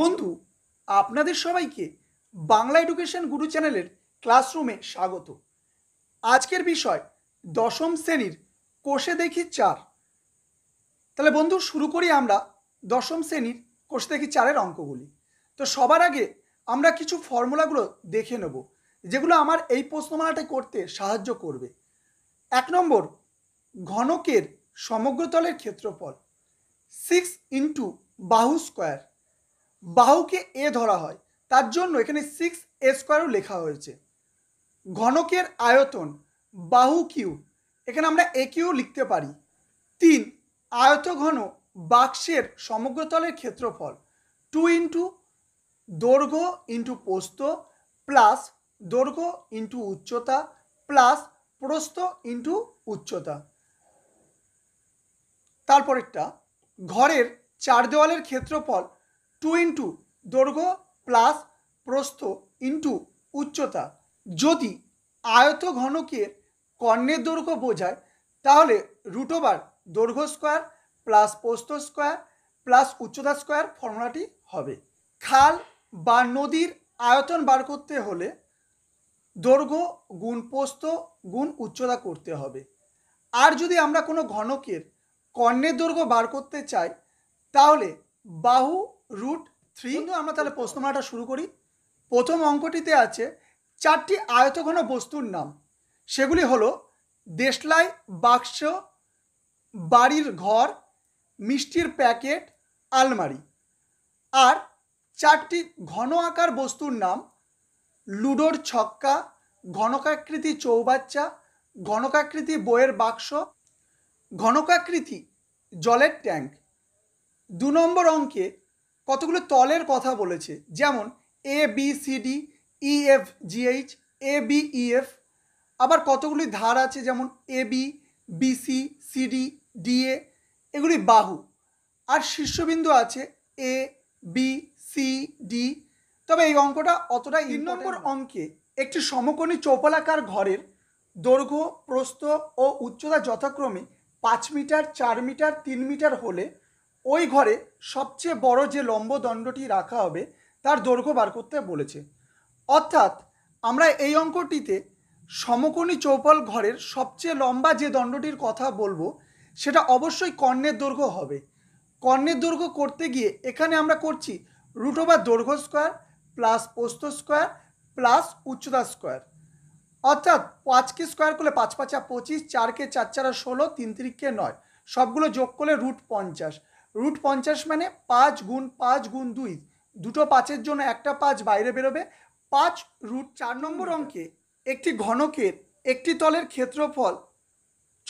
বন্ধু আপনাদের সবাইকে বাংলা এডুকেশন গুরু চ্যানেলের ক্লাসরুমে স্বাগত আজকের বিষয় দশম শ্রেণীর কোষে দেখি চার তাহলে বন্ধু শুরু করি আমরা দশম শ্রেণীর কোষে দেখি চারের অঙ্কগুলি তো সবার আগে আমরা কিছু ফর্মুলাগুলো দেখে নেব যেগুলো আমার এই প্রশ্নমালাটা করতে সাহায্য করবে এক নম্বর ঘনকের সমগ্রতলের ক্ষেত্রফল সিক্স ইন্টু বাহু স্কোয়ার বাহুকে এ ধরা হয় তার জন্য এখানে সিক্স এ স্কোয়ারও লেখা হয়েছে ঘনকের আয়তন বাহু কিউ এখানে আমরা এ কিউ লিখতে পারি তিন আয়ত ঘন বাক্সের সমগ্রতলের ক্ষেত্রফল টু ইন্টু দৈর্ঘ্য ইন্টু পোস্ত প্লাস দৈর্ঘ্য ইন্টু উচ্চতা প্লাস প্রস্থ ইন্টু উচ্চতা তারপরেরটা ঘরের চার দেওয়ালের ক্ষেত্রফল টু ইন্টু দৈর্ঘ্য প্লাস প্রস্থ ইন্টু উচ্চতা যদি আয়ত ঘনকের কর্ণের দৈর্ঘ্য বোঝায় তাহলে রুট ওভার দৈর্ঘ্য স্কোয়ার প্লাস প্রস্থ স্কোয়ার প্লাস উচ্চতা স্কোয়ার ফর্মুলাটি হবে খাল বা নদীর আয়তন বার করতে হলে দৈর্ঘ্য গুণ পোস্ত গুণ উচ্চতা করতে হবে আর যদি আমরা কোনো ঘনকের কর্ণের দৈর্ঘ্য বার করতে চাই তাহলে বাহু রুট থ্রি আমরা তাহলে প্রশ্নমালাটা শুরু করি প্রথম অঙ্কটিতে আছে চারটি আয়তঘন বস্তুর নাম সেগুলি হলো দেশলাই বাক্স বাড়ির ঘর মিষ্টির প্যাকেট আলমারি আর চারটি ঘন আকার বস্তুর নাম লুডোর ছক্কা ঘনকাকৃতি চৌবাচ্চা ঘনকাকৃতি বইয়ের বাক্স ঘনকাকৃতি জলের ট্যাঙ্ক দু নম্বর অঙ্কে কতগুলো তলের কথা বলেছে যেমন A B C D E F G H A B E F আবার কতগুলি ধার আছে যেমন A B B C C D D A এগুলি বাহু আর শীর্ষবিন্দু আছে এ বি সি ডি তবে এই অঙ্কটা অতটা তিন নম্বর অঙ্কে একটি সমকোণী চৌপালাকার ঘরের দৈর্ঘ্য প্রস্থ ও উচ্চতা যথাক্রমে পাঁচ মিটার চার মিটার তিন মিটার হলে ওই ঘরে সবচেয়ে বড় যে লম্ব দণ্ডটি রাখা হবে তার দৈর্ঘ্য বার করতে বলেছে অর্থাৎ আমরা এই অঙ্কটিতে সমকোণী চৌপল ঘরের সবচেয়ে লম্বা যে দণ্ডটির কথা বলবো সেটা অবশ্যই কর্ণের দৈর্ঘ্য হবে কর্ণের দৈর্ঘ্য করতে গিয়ে এখানে আমরা করছি রুট ওভার দৈর্ঘ্য স্কোয়ার প্লাস পোস্ত স্কোয়ার প্লাস উচ্চতা স্কোয়ার অর্থাৎ পাঁচকে স্কোয়ার করলে পাঁচ পাঁচা পঁচিশ চারকে চার চারা ষোলো তিন তিরিককে নয় সবগুলো যোগ করলে রুট পঞ্চাশ রুট পঞ্চাশ মানে পাঁচ গুণ পাঁচ গুণ দুই দুটো পাঁচের জন্য একটা পাঁচ বাইরে বেরোবে পাঁচ রুট চার নম্বর অঙ্কে একটি ঘনকের একটি তলের ক্ষেত্রফল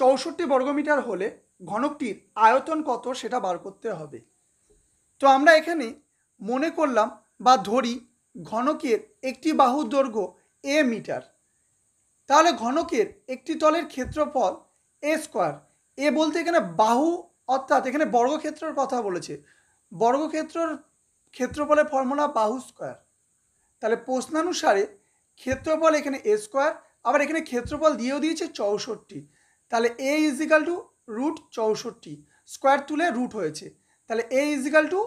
চৌষট্টি বর্গমিটার হলে ঘনকটির আয়তন কত সেটা বার করতে হবে তো আমরা এখানে মনে করলাম বা ধরি ঘনকের একটি বাহু দৈর্ঘ্য এ মিটার তাহলে ঘনকের একটি তলের ক্ষেত্রফল এ স্কোয়ার এ বলতে এখানে বাহু অর্থাৎ এখানে বর্গক্ষেত্রর কথা বলেছে বর্গক্ষেত্রর ক্ষেত্রফলের ফর্মুলা বাহু স্কোয়ার তাহলে প্রশ্নানুসারে ক্ষেত্রফল এখানে এ স্কোয়ার আবার এখানে ক্ষেত্রফল দিয়েও দিয়েছে চৌষট্টি তাহলে এ ইজিক্যাল টু রুট চৌষট্টি স্কোয়ার তুলে রুট হয়েছে তাহলে এ ইজিক্যাল টু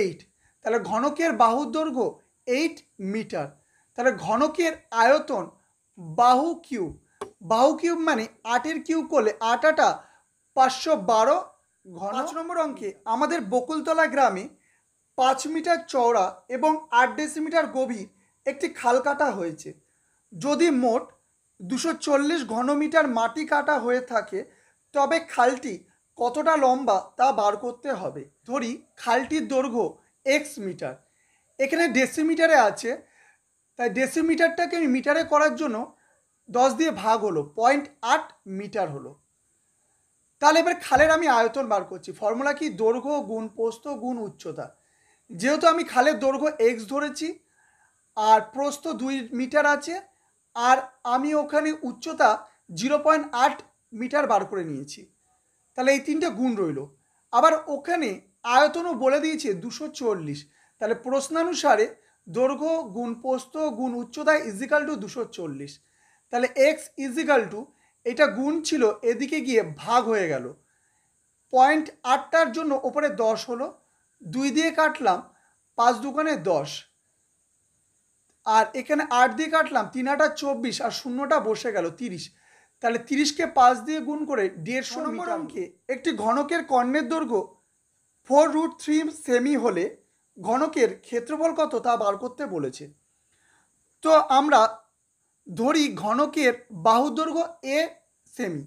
এইট তাহলে ঘনকের বাহুর দৈর্ঘ্য এইট মিটার তাহলে ঘনকের আয়তন বাহু কিউব বাহু কিউব মানে আটের কিউব করলে আটাটা পাঁচশো বারো পাঁচ নম্বর অঙ্কে আমাদের বকুলতলা গ্রামে পাঁচ মিটার চওড়া এবং আট ডেসিমিটার গভীর একটি খাল কাটা হয়েছে যদি মোট দুশো চল্লিশ ঘনমিটার মাটি কাটা হয়ে থাকে তবে খালটি কতটা লম্বা তা বার করতে হবে ধরি খালটির দৈর্ঘ্য এক্স মিটার এখানে ডেসিমিটারে আছে তাই ডেসিমিটারটাকে মিটারে করার জন্য দশ দিয়ে ভাগ হলো পয়েন্ট আট মিটার হলো তাহলে এবার খালের আমি আয়তন বার করছি ফর্মুলা কি দৈর্ঘ্য গুণ প্রস্থ গুণ উচ্চতা যেহেতু আমি খালের দৈর্ঘ্য এক্স ধরেছি আর প্রস্থ দুই মিটার আছে আর আমি ওখানে উচ্চতা জিরো পয়েন্ট আট মিটার বার করে নিয়েছি তাহলে এই তিনটে গুণ রইল আবার ওখানে আয়তনও বলে দিয়েছে দুশো চল্লিশ তাহলে প্রশ্নানুসারে দৈর্ঘ্য গুণ পোস্ত গুণ উচ্চতা ইজিক্যাল টু দুশো চল্লিশ তাহলে এক্স ইজিক্যাল টু এটা গুণ ছিল এদিকে গিয়ে ভাগ হয়ে গেল পয়েন্ট আটটার জন্য ওপরে দশ হলো দুই দিয়ে কাটলাম পাঁচ দোকানে দশ আর এখানে আট দিয়ে কাটলাম তিন আটা চব্বিশ আর শূন্যটা বসে গেল তিরিশ তাহলে তিরিশকে পাঁচ দিয়ে গুণ করে দেড়শো নম্বর অঙ্কে একটি ঘনকের কর্ণের দৈর্ঘ্য ফোর রুট থ্রি সেমি হলে ঘনকের ক্ষেত্রফল কত তা বার করতে বলেছে তো আমরা ধরি ঘনকের বাহু দৈর্ঘ্য এ সেমি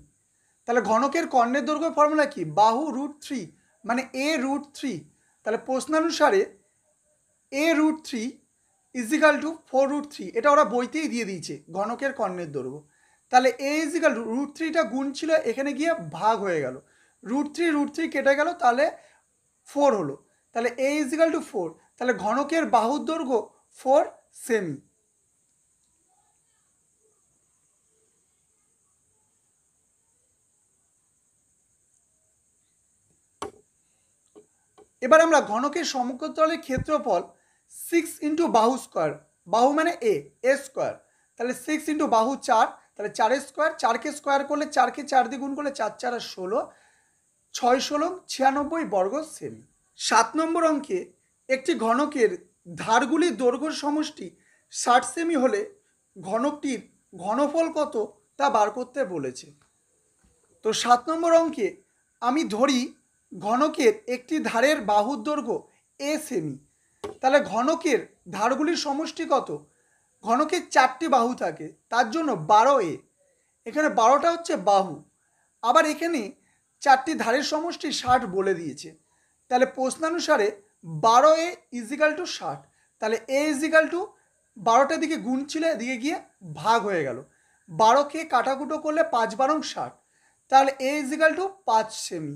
তাহলে ঘনকের কর্ণের দৈর্ঘ্য ফর্মুলা কি বাহু রুট থ্রি মানে এ রুট থ্রি তাহলে প্রশ্নানুসারে a root three equal to four root three এটা ওরা বইতেই দিয়ে দিয়েছে ঘনকের কর্ণের দৈর্ঘ্য তাহলে এ ইজিক্যাল রুট থ্রিটা গুণ ছিল এখানে গিয়ে ভাগ হয়ে গেল রুট থ্রি রুট থ্রি কেটে গেল তাহলে ফোর হলো তাহলে এ ইজিক্যাল টু ফোর তাহলে ঘনকের বাহুর দৈর্ঘ্য ফোর সেমি এবার আমরা ঘনকের সমকতলের ক্ষেত্রফল সিক্স ইন্টু বাহু স্কোয়ার বাহু মানে এ এ স্কোয়ার তাহলে সিক্স ইন্টু বাহু চার তাহলে চারের স্কোয়ার চারকে স্কোয়ার করলে চারকে চার দিয়ে গুণ করলে চার চার আর ষোলো ছয় ষোলো ছিয়ানব্বই বর্গ সেমি সাত নম্বর অঙ্কে একটি ঘনকের ধারগুলির দৈর্ঘ্য সমষ্টি ষাট সেমি হলে ঘনকটির ঘনফল কত তা বার করতে বলেছে তো সাত নম্বর অঙ্কে আমি ধরি ঘনকের একটি ধারের বাহুর দৈর্ঘ্য এ সেমি তাহলে ঘনকের ধারগুলির সমষ্টি কত ঘনকের চারটি বাহু থাকে তার জন্য বারো এ এখানে বারোটা হচ্ছে বাহু আবার এখানে চারটি ধারের সমষ্টি ষাট বলে দিয়েছে তাহলে প্রশ্নানুসারে বারো এ ইজিক্যাল টু ষাট তাহলে এ ইজিক্যাল টু বারোটা দিকে গুণ ছিল এদিকে গিয়ে ভাগ হয়ে গেল বারোকে কাটাকুটো করলে পাঁচ বারং ষাট তাহলে এ ইজিক্যাল টু পাঁচ সেমি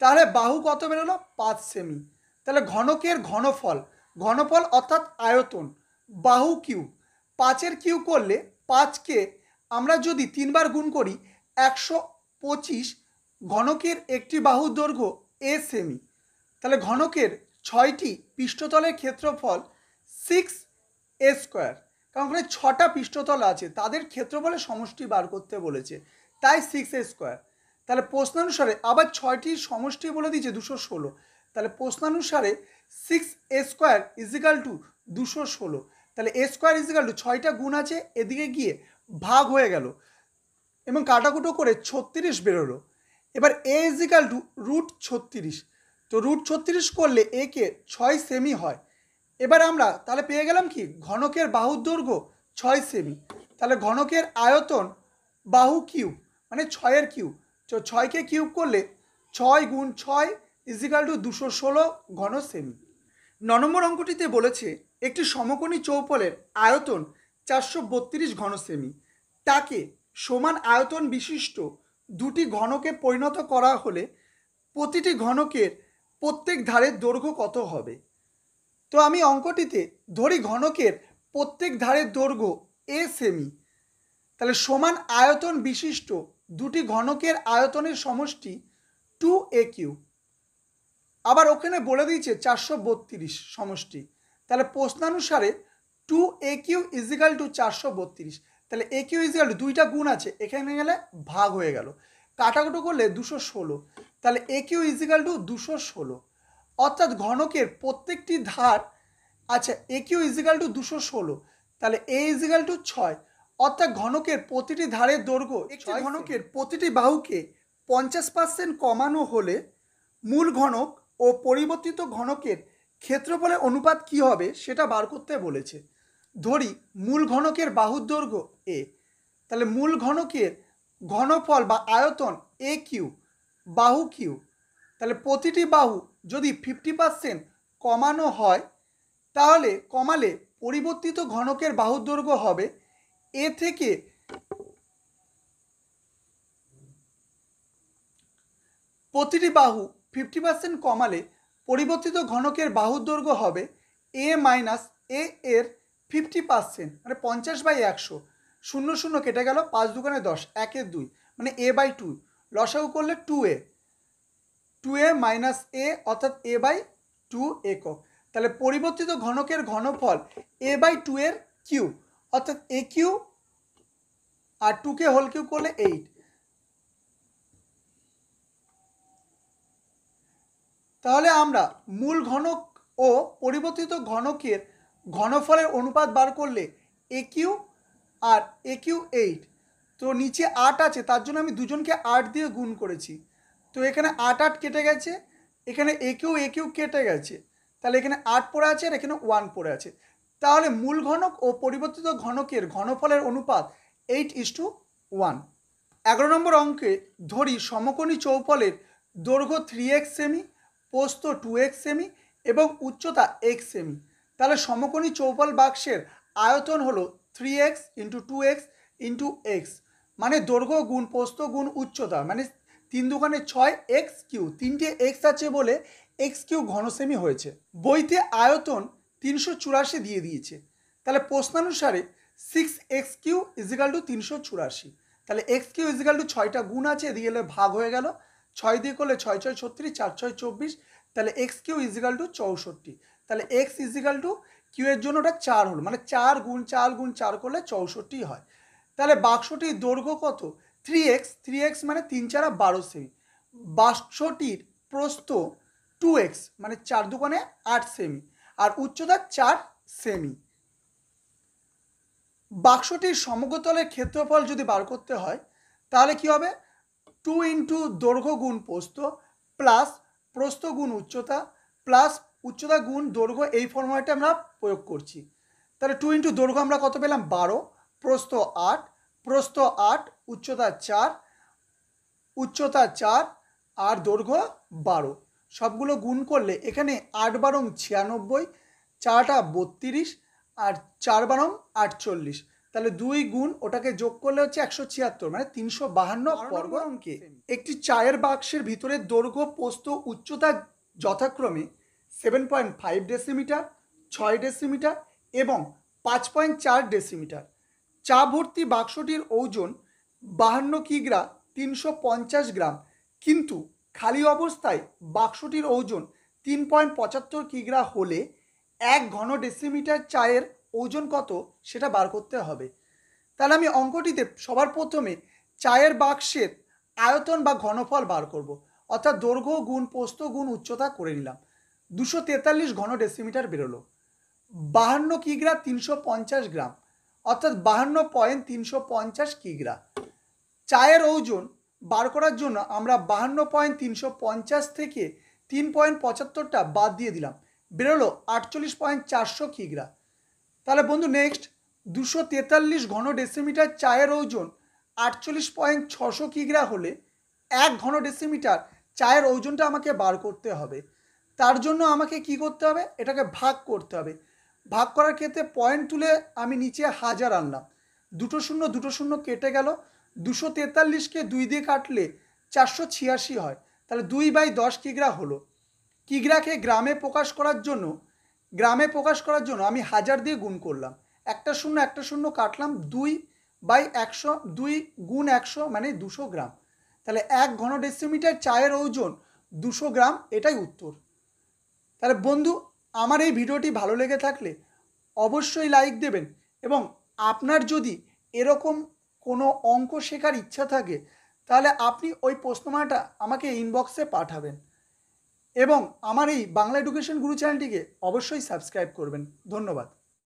তাহলে বাহু কত বেরোলো পাঁচ সেমি তাহলে ঘনকের ঘনফল ঘনফল অর্থাৎ আয়তন বাহু কিউ পাঁচের কিউ করলে পাঁচকে আমরা যদি তিনবার গুণ করি একশো পঁচিশ ঘনকের একটি বাহু দৈর্ঘ্য এ সেমি তাহলে ঘনকের ছয়টি পৃষ্ঠতলের ক্ষেত্রফল সিক্স এ স্কোয়ার কারণ ওখানে ছটা পৃষ্ঠতল আছে তাদের ক্ষেত্রফলের সমষ্টি বার করতে বলেছে তাই সিক্স এ স্কোয়ার তাহলে প্রশ্নানুসারে আবার ছয়টি সমষ্টি বলে দিয়েছে দুশো ষোলো তাহলে প্রশ্নানুসারে six a square equal to দুশো ষোলো তাহলে এ স্কোয়ার ইজিক্যাল টু ছয়টা গুণ আছে এদিকে গিয়ে ভাগ হয়ে গেল এবং কাটাকুটো করে ছত্রিশ বেরোলো এবার এ ইজিক্যাল টু রুট ছত্রিশ তো রুট ছত্রিশ করলে এ কে ছয় সেমি হয় এবার আমরা তাহলে পেয়ে গেলাম কি ঘনকের বাহুর দৈর্ঘ্য ছয় সেমি তাহলে ঘনকের আয়তন বাহু কিউ মানে ছয়ের কিউ তো ছয়কে কিউব করলে ছয় গুণ ছয় ইজিক্যাল টু দুশো ষোলো ঘন সেমি ন নম্বর অঙ্কটিতে বলেছে একটি সমকোণী চৌপলের আয়তন চারশো বত্রিশ ঘন সেমি তাকে সমান আয়তন বিশিষ্ট দুটি ঘনকে পরিণত করা হলে প্রতিটি ঘনকের প্রত্যেক ধারের দৈর্ঘ্য কত হবে তো আমি অঙ্কটিতে ধরি ঘনকের প্রত্যেক ধারের দৈর্ঘ্য এ সেমি তাহলে সমান আয়তন বিশিষ্ট দুটি ঘনকের আয়তনের সমষ্টি টু এ কিউ আবার ওখানে বলে দিয়েছে চারশো বত্রিশ সমষ্টি তাহলে প্রশ্নানুসারে two a cube equal to চারশো বত্রিশ তাহলে এ কিউ ইজিক্যাল টু দুইটা গুণ আছে এখানে গেলে ভাগ হয়ে গেল কাটাকুটো করলে দুশো ষোলো তাহলে এ কিউ ইজিক্যাল টু দুশো ষোলো অর্থাৎ ঘনকের প্রত্যেকটি ধার আচ্ছা এ কিউ ইজিক্যাল টু দুশো ষোলো তাহলে এ ইজিক্যাল টু ছয় অর্থাৎ ঘনকের প্রতিটি ধারের দৈর্ঘ্য একটি ঘনকের প্রতিটি বাহুকে পঞ্চাশ পার্সেন্ট কমানো হলে মূল ঘনক ও পরিবর্তিত ঘনকের ক্ষেত্রফলের অনুপাত কি হবে সেটা বার করতে বলেছে ধরি মূল ঘনকের বাহুর দৈর্ঘ্য এ তাহলে মূল ঘনকের ঘনফল বা আয়তন এ কিউ বাহু কিউ তাহলে প্রতিটি বাহু যদি ফিফটি পার্সেন্ট কমানো হয় তাহলে কমালে পরিবর্তিত ঘনকের বাহুর দৈর্ঘ্য হবে এ থেকে প্রতিটি বাহু ফিফটি পার্সেন্ট কমালে পরিবর্তিত ঘনকের বাহুর দৈর্ঘ্য হবে এ মাইনাস এ এর ফিফটি পার্সেন্ট মানে পঞ্চাশ বাই একশো শূন্য শূন্য কেটে গেল পাঁচ দোকানে দশ একের দুই মানে এ বাই টু লসাগু করলে two a two a minus a অর্থাৎ এ বাই টু একক তাহলে পরিবর্তিত ঘনকের ঘনফল এ বাই টু এর কিউ অর্থাৎ এ কিউ আর টুকে হোল কিউ করলে এইট তাহলে আমরা মূল ঘনক ও পরিবর্তিত ঘনকের ঘনফলের অনুপাত বার করলে এ কিউ আর এ কিউ এইট তো নিচে আট আছে তার জন্য আমি দুজনকে আট দিয়ে গুণ করেছি তো এখানে আট আট কেটে গেছে এখানে এ কিউ এ কিউ কেটে গেছে তাহলে এখানে আট পড়ে আছে আর এখানে ওয়ান পড়ে আছে তাহলে মূল ঘনক ও পরিবর্তিত ঘনকের ঘনফলের অনুপাত এইট ইস টু ওয়ান এগারো নম্বর অঙ্কে ধরি সমকোণী চৌপলের দৈর্ঘ্য থ্রি এক্স সেমি পোস্ত টু এক্স সেমি এবং উচ্চতা এক্স সেমি তাহলে সমকোণী চৌপল বাক্সের আয়তন হলো three x into two x into x মানে দৈর্ঘ্য গুণ পোস্ত গুণ উচ্চতা মানে তিন দোকানে ছয় এক্স কিউ তিনটে এক্স আছে বলে এক্স কিউ ঘনসেমি হয়েছে বইতে আয়তন তিনশো চুরাশি দিয়ে দিয়েছে তাহলে প্রশ্নানুসারে six x cube equal to তিনশো চুরাশি তাহলে এক্স কিউ ইজিক্যাল টু ছয়টা গুণ আছে দিয়ে গেলে ভাগ হয়ে গেল ছয় দিয়ে করলে ছয় ছয় ছত্রিশ চার ছয় চব্বিশ তাহলে এক্স কিউ ইজিক্যাল টু চৌষট্টি তাহলে এক্স ইজিক্যাল টু কিউ এর জন্য ওটা চার হলো মানে চার গুণ চার গুণ চার করলে চৌষট্টি হয় তাহলে বাক্সটির দৈর্ঘ্য কত থ্রি এক্স থ্রি এক্স মানে তিন চারা বারো সেমি বাক্সটির প্রস্থ টু এক্স মানে চার দোকানে আট সেমি আর উচ্চতা চার সেমি বাক্সটির সমগ্রতলের ক্ষেত্রফল যদি বার করতে হয় তাহলে কি হবে টু ইন্টু দৈর্ঘ্য গুণ পোস্ত প্লাস প্রস্থ গুণ উচ্চতা প্লাস উচ্চতা গুণ দৈর্ঘ্য এই ফর্মুলাটি আমরা প্রয়োগ করছি তাহলে টু ইন্টু দৈর্ঘ্য আমরা কত পেলাম বারো প্রস্থ আট প্রস্থ আট উচ্চতা চার উচ্চতা চার আর দৈর্ঘ্য বারো সবগুলো গুণ করলে এখানে আট বারং ছিয়ানব্বই চারটা বত্রিশ আর চার বারং আটচল্লিশ তাহলে দুই গুণ ওটাকে যোগ করলে হচ্ছে একশো ছিয়াত্তর মানে তিনশো বাহান্ন বর্গ অঙ্কে একটি চায়ের বাক্সের ভিতরে দৈর্ঘ্য পোস্ত উচ্চতা যথাক্রমে সেভেন পয়েন্ট ফাইভ ডেসিমিটার ছয় ডেসিমিটার এবং পাঁচ পয়েন্ট চার ডেসিমিটার চা ভর্তি বাক্সটির ওজন বাহান্ন কিগ্রা তিনশো পঞ্চাশ গ্রাম কিন্তু খালি অবস্থায় বাক্সটির ওজন তিন পয়েন্ট পঁচাত্তর কিগ্রা হলে এক ঘন ডেসিমিটার চায়ের ওজন কত সেটা বার করতে হবে তাহলে আমি অঙ্কটিতে সবার প্রথমে চায়ের বাক্সের আয়তন বা ঘনফল বার করব। অর্থাৎ দৈর্ঘ্য গুণ পোস্ত গুণ উচ্চতা করে নিলাম দুশো তেতাল্লিশ ঘন ডেসিমিটার বেরোলো বাহান্ন কিগ্রা তিনশো পঞ্চাশ গ্রাম অর্থাৎ বাহান্ন পয়েন্ট তিনশো পঞ্চাশ কিগ্রা চায়ের ওজন বার করার জন্য আমরা বাহান্ন পয়েন্ট তিনশো পঞ্চাশ থেকে তিন পয়েন্ট পঁচাত্তরটা বাদ দিয়ে দিলাম বেরোলো আটচল্লিশ পয়েন্ট চারশো কিগ্রা তাহলে বন্ধু নেক্সট দুশো তেতাল্লিশ ঘন ডেসিমিটার চায়ের ওজন আটচল্লিশ পয়েন্ট ছশো কিগ্রা হলে এক ঘন ডেসিমিটার চায়ের ওজনটা আমাকে বার করতে হবে তার জন্য আমাকে কি করতে হবে এটাকে ভাগ করতে হবে ভাগ করার ক্ষেত্রে পয়েন্ট তুলে আমি নিচে হাজার আনলাম দুটো শূন্য দুটো শূন্য কেটে গেল দুশো তেতাল্লিশকে দুই দিয়ে কাটলে চারশো ছিয়াশি হয় তাহলে দুই বাই দশ কিগ্রা হলো কিগ্রাকে গ্রামে প্রকাশ করার জন্য গ্রামে প্রকাশ করার জন্য আমি হাজার দিয়ে গুণ করলাম একটা শূন্য একটা শূন্য কাটলাম দুই বাই একশো দুই গুণ একশো মানে দুশো গ্রাম তাহলে এক ঘন ডেসিমিটার চায়ের ওজন দুশো গ্রাম এটাই উত্তর তাহলে বন্ধু আমার এই ভিডিওটি ভালো লেগে থাকলে অবশ্যই লাইক দেবেন এবং আপনার যদি এরকম কোনো অঙ্ক শেখার ইচ্ছা থাকে তাহলে আপনি ওই প্রশ্নমালাটা আমাকে ইনবক্সে পাঠাবেন এবং আমার এই বাংলা এডুকেশন গুরু চ্যানেলটিকে অবশ্যই সাবস্ক্রাইব করবেন ধন্যবাদ